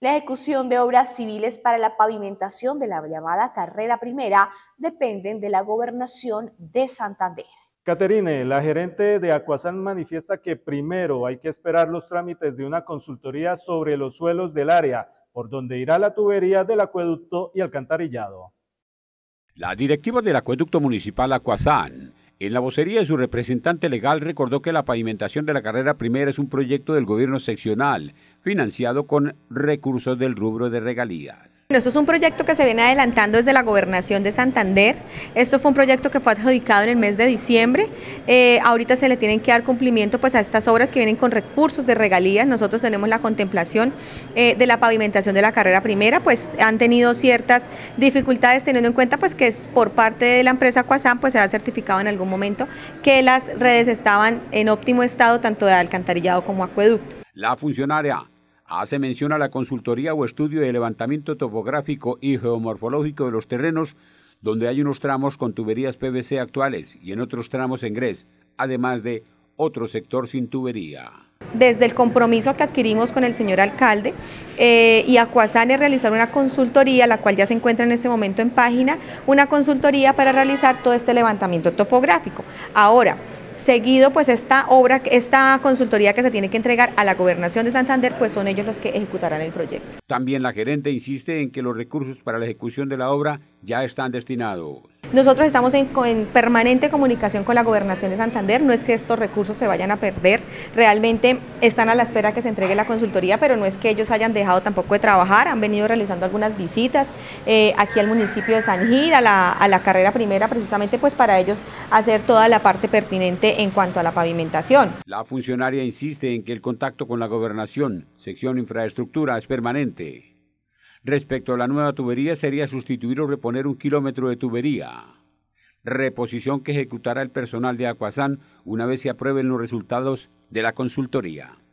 La ejecución de obras civiles para la pavimentación de la llamada carrera primera dependen de la gobernación de Santander. Caterine, la gerente de Acuazán manifiesta que primero hay que esperar los trámites de una consultoría sobre los suelos del área, por donde irá la tubería del acueducto y alcantarillado. La directiva del acueducto municipal Acuazán, en la vocería de su representante legal recordó que la pavimentación de la carrera primera es un proyecto del gobierno seccional financiado con recursos del rubro de regalías. esto es un proyecto que se viene adelantando desde la Gobernación de Santander. Esto fue un proyecto que fue adjudicado en el mes de diciembre. Eh, ahorita se le tienen que dar cumplimiento pues, a estas obras que vienen con recursos de regalías. Nosotros tenemos la contemplación eh, de la pavimentación de la carrera primera, pues han tenido ciertas dificultades teniendo en cuenta pues, que es por parte de la empresa Cuasán pues, se ha certificado en algún momento que las redes estaban en óptimo estado tanto de alcantarillado como acueducto. La funcionaria hace mención a la consultoría o estudio de levantamiento topográfico y geomorfológico de los terrenos donde hay unos tramos con tuberías PVC actuales y en otros tramos en Gres, además de otro sector sin tubería. Desde el compromiso que adquirimos con el señor alcalde eh, y y es realizar una consultoría, la cual ya se encuentra en este momento en página, una consultoría para realizar todo este levantamiento topográfico. Ahora, Seguido, pues esta obra, esta consultoría que se tiene que entregar a la Gobernación de Santander, pues son ellos los que ejecutarán el proyecto. También la gerente insiste en que los recursos para la ejecución de la obra ya están destinados. Nosotros estamos en, permanente comunicación con la Gobernación de Santander, no es que estos recursos se vayan a perder, realmente están a la espera que se entregue la consultoría, pero no es que ellos hayan dejado tampoco de trabajar, han venido realizando algunas visitas eh, aquí al municipio de San Gil, a la, a la carrera primera, precisamente pues para ellos hacer toda la parte pertinente en cuanto a la pavimentación. La funcionaria insiste en que el contacto con la gobernación, sección infraestructura, es permanente. Respecto a la nueva tubería, sería sustituir o reponer un kilómetro de tubería. Reposición que ejecutará el personal de Acuazán una vez se aprueben los resultados de la consultoría.